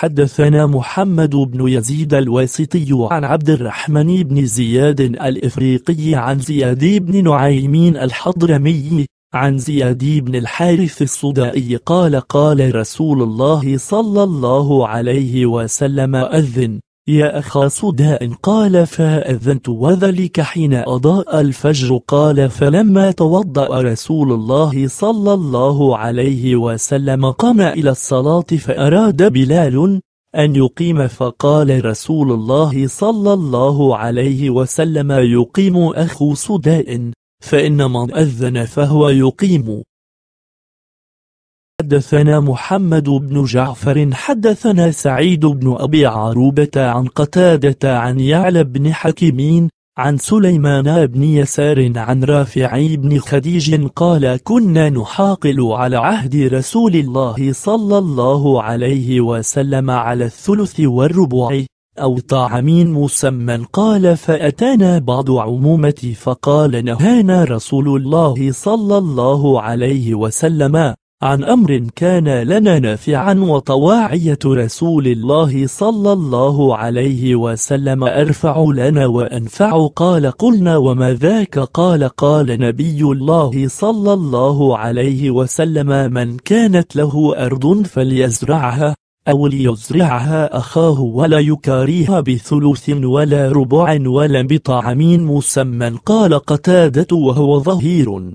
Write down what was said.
حدثنا محمد بن يزيد الواسطي عن عبد الرحمن بن زياد الإفريقي عن زياد بن نعيم الحضرمي عن زياد بن الحارث الصدائي قال قال رسول الله صلى الله عليه وسلم أذن يا أخا صداء قال فأذنت وذلك حين أضاء الفجر قال فلما توضأ رسول الله صلى الله عليه وسلم قام إلى الصلاة فأراد بلال أن يقيم فقال رسول الله صلى الله عليه وسلم يقيم أخو صداء فإنما أذن فهو يقيم حدثنا محمد بن جعفر حدثنا سعيد بن أبي عروبة عن قتادة عن يعلى بن حكيمين عن سليمان بن يسار عن رافع بن خديج قال كنا نحاقل على عهد رسول الله صلى الله عليه وسلم على الثلث والربع أو طعام مسمى قال فأتانا بعض عمومتي فقال نهانا رسول الله صلى الله عليه وسلم عن أمر كان لنا نافعا وطواعية رسول الله صلى الله عليه وسلم أرفع لنا وأنفع قال قلنا وما ذاك قال قال نبي الله صلى الله عليه وسلم من كانت له أرض فليزرعها أو ليزرعها أخاه ولا يكاريها بثلث ولا ربع ولا بطعم مسمى قال قتادة وهو ظهير